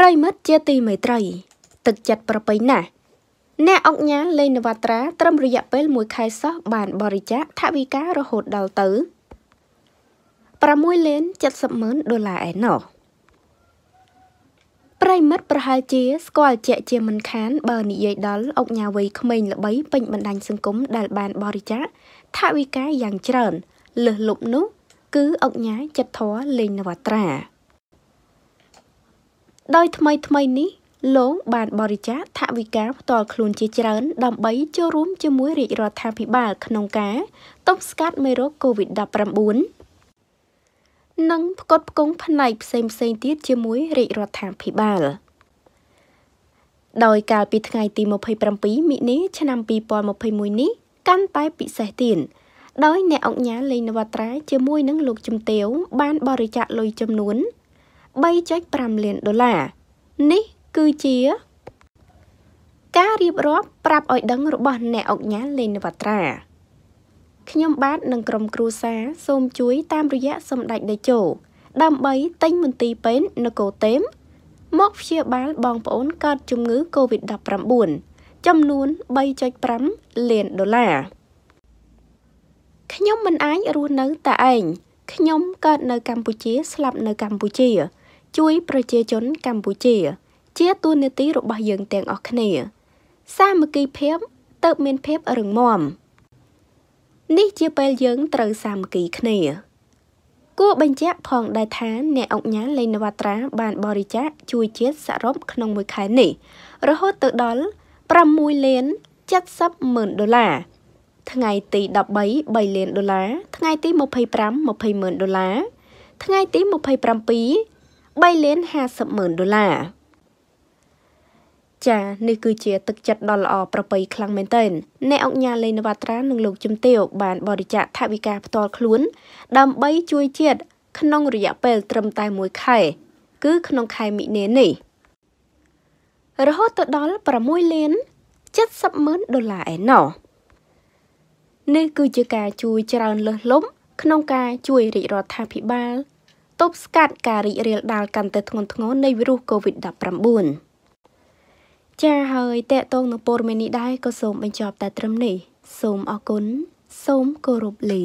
ប្រិមិត្តជាទីមេត្រីទឹកចិត្តប្រពៃណាស់អ្នកអង្គញាលេងនវត្រាត្រឹមរយៈពេល1ខែសោះបានបរិច្ចាគថវិការហូតដល់ទៅ6លាន70ម៉ឺនដុល្លារឯណោះប្រិមិត្តប្រហែលជាស្គាល់ជាក់ជាមិនខាន បើនិយាយដល់អង្គញាវ័យក្មេងល្បីពេញបណ្ដាញសង្គមដែលបានបរិច្ចាគថវិកាយ៉ាងច្រើនលើសលប់នោះ គឺអង្គញាចិត្តធរលេងនវត្រាដោយថ្មីថ្មីនេះលោកបាន បរិច្ចាគថវិកាផ្ទាល់ខ្លួនជាច្រើន ដើម្បីចូលរួម ជាមួយរាជរដ្ឋាភិបាល ក្នុងការទប់ស្កាត់មេរោគ COVID-19 និងផ្គត់ផ្គង់ផ្នែកផ្សេងផ្សេងទៀតជាមួយរាជរដ្ឋាភិបាល ដោយកាលពីថ្ងៃទី27មិនិនាឆ្នាំ2021នេះកាន់តែពិសេសទៀតដោយអ្នកអង្គញាលេងនវត្រាជាមួយនឹងលោកជំទាវបានបរិច្ចាគលុយចំនួន3.5លានដុល្លារនេះគឺជា ការរៀបរាប់ប្រាប់ឲ្យដឹងរបស់ អ្នកអុកញ៉ាលេងនវត្រាខ្ញុំបាទនិងក្រុមគ្រួសារសូមជួយ តាមរយៈសម្ដេចតេជោដើម្បីទិញមន្ទីរពេទ្យនគរទេមមកព្យាបាលបងប្អូនកើតជំងឺ Covid-19 ចំនួន3.5លានដុល្លារខ្ញុំមិនអាចរស់នៅតែឯងខ្ញុំកើតនៅកម្ពុជាស្លាប់នៅកម្ពុជាជួយប្រជាជនកម្ពុជា ជាទួលនីតិរបស់យើងទាំងអស់គ្នា សាមគ្គីភាពទៅមានភាពរឹងមាំនេះជាពេលយើងត្រូវសាមគ្គីគ្នាគួរបញ្ជាក់ផងដែរថាអ្នកអង្គញាលេងនវត្រាបានបរិច្ចាគជួយជាតិសរុបក្នុងមួយខែនេះរហូតទៅដល់6លាន70ម៉ឺនដុល្លារ ថ្ងៃទី13 3លានដុល្លារថ្ងៃទី25 20ម៉ឺនដុល្លារថ្ងៃទី27 3លាន50ម៉ឺនដុល្លារចានេះ គឺជាទឹកចិត្តដ៏ល្អប្រពៃខ្លាំងមែនទែនអ្នកអង្គការលេងនវត្រានិងលោកជំទាវបានបរិច្ចាគថវិកាផ្ទាល់ខ្លួន ដើម្បី ជួយជាតិក្នុងរយៈពេល ត្រឹមតែ1ខែគឺក្នុងខែមិនិនានេះ រហូតទៅដល់6លាន70ម៉ឺនដុល្លារឯណោះនេះគឺជាការជួយច្រើនលើសលំ ក្នុងការជួយរាជរដ្ឋាភិបាលទប់ស្កាត់ការរីករាលដាលកាន់តែធ្ងន់ធ្ងរនៃវីរុស COVID-19 ចា៎ហើយតកតងនឹងព័ត៌មាននេះដែរក៏សូមបញ្ចប់តែត្រឹមនេះសូមអរគុណសូមគោរពលា